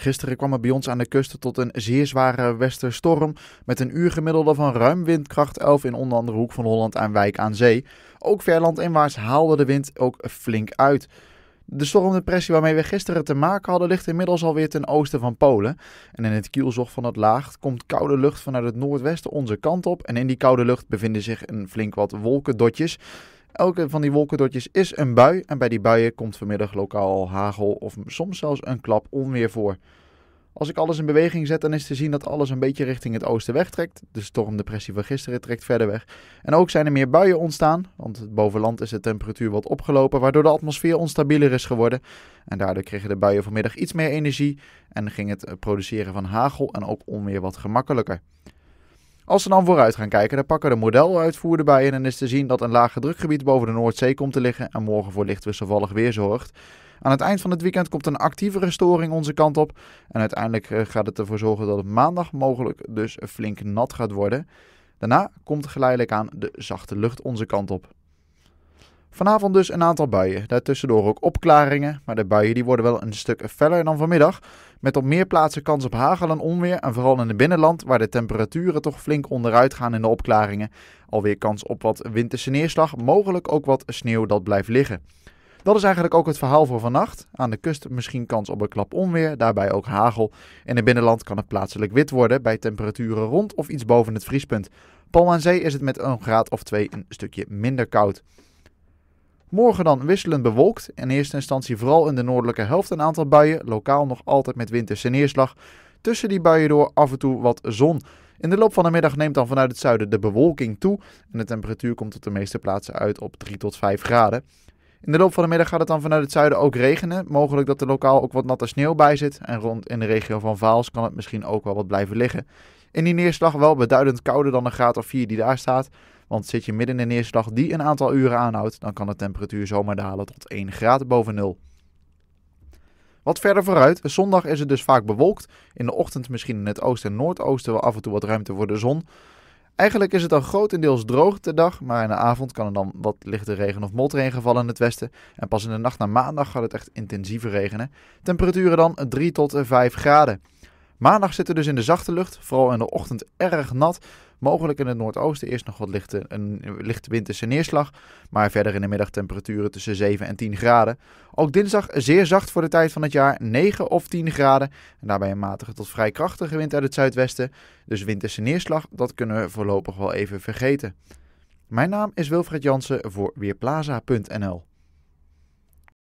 Gisteren kwam het bij ons aan de kusten tot een zeer zware westerstorm met een uurgemiddelde van ruim windkracht 11 in onder andere Hoek van Holland aan Wijk aan Zee. Ook verland inwaarts haalde de wind ook flink uit. De stormdepressie waarmee we gisteren te maken hadden ligt inmiddels alweer ten oosten van Polen. En in het kielzog van het laag komt koude lucht vanuit het noordwesten onze kant op. En in die koude lucht bevinden zich een flink wat wolkendotjes. Elke van die wolkendotjes is een bui en bij die buien komt vanmiddag lokaal hagel of soms zelfs een klap onweer voor. Als ik alles in beweging zet, dan is te zien dat alles een beetje richting het oosten wegtrekt. De stormdepressie van gisteren trekt verder weg. En ook zijn er meer buien ontstaan, want boven land is de temperatuur wat opgelopen, waardoor de atmosfeer onstabieler is geworden. En daardoor kregen de buien vanmiddag iets meer energie en ging het produceren van hagel en ook onweer wat gemakkelijker. Als we dan vooruit gaan kijken, dan pakken we de modeluitvoerder bij in en is te zien dat een lage drukgebied boven de Noordzee komt te liggen en morgen voor licht weer zorgt. Aan het eind van het weekend komt een actievere storing onze kant op en uiteindelijk eh, gaat het ervoor zorgen dat het maandag mogelijk dus flink nat gaat worden. Daarna komt geleidelijk aan de zachte lucht onze kant op. Vanavond dus een aantal buien. Daartussendoor ook opklaringen. Maar de buien die worden wel een stuk feller dan vanmiddag. Met op meer plaatsen kans op hagel en onweer. En vooral in het binnenland, waar de temperaturen toch flink onderuit gaan in de opklaringen. Alweer kans op wat winterse neerslag. Mogelijk ook wat sneeuw dat blijft liggen. Dat is eigenlijk ook het verhaal voor vannacht. Aan de kust misschien kans op een klap onweer, daarbij ook hagel. In het binnenland kan het plaatselijk wit worden bij temperaturen rond of iets boven het vriespunt. Pal aan zee is het met een graad of twee een stukje minder koud. Morgen dan wisselend bewolkt. In eerste instantie vooral in de noordelijke helft een aantal buien. Lokaal nog altijd met winterse neerslag. Tussen die buien door af en toe wat zon. In de loop van de middag neemt dan vanuit het zuiden de bewolking toe. En de temperatuur komt op de meeste plaatsen uit op 3 tot 5 graden. In de loop van de middag gaat het dan vanuit het zuiden ook regenen. Mogelijk dat er lokaal ook wat natte sneeuw bij zit. En rond in de regio van Vaals kan het misschien ook wel wat blijven liggen. In die neerslag wel beduidend kouder dan de graad of 4 die daar staat. Want zit je midden in een neerslag die een aantal uren aanhoudt, dan kan de temperatuur zomaar dalen tot 1 graad boven nul. Wat verder vooruit, zondag is het dus vaak bewolkt. In de ochtend misschien in het oosten en noordoosten wel af en toe wat ruimte voor de zon. Eigenlijk is het dan grotendeels droog de dag, maar in de avond kan er dan wat lichte regen of motregen vallen in het westen. En pas in de nacht naar maandag gaat het echt intensiever regenen. Temperaturen dan 3 tot 5 graden. Maandag zitten dus in de zachte lucht, vooral in de ochtend erg nat. Mogelijk in het noordoosten eerst nog wat lichte, een, lichte winterse neerslag. Maar verder in de middag temperaturen tussen 7 en 10 graden. Ook dinsdag zeer zacht voor de tijd van het jaar, 9 of 10 graden. En daarbij een matige tot vrij krachtige wind uit het zuidwesten. Dus winterse neerslag, dat kunnen we voorlopig wel even vergeten. Mijn naam is Wilfred Jansen voor Weerplaza.nl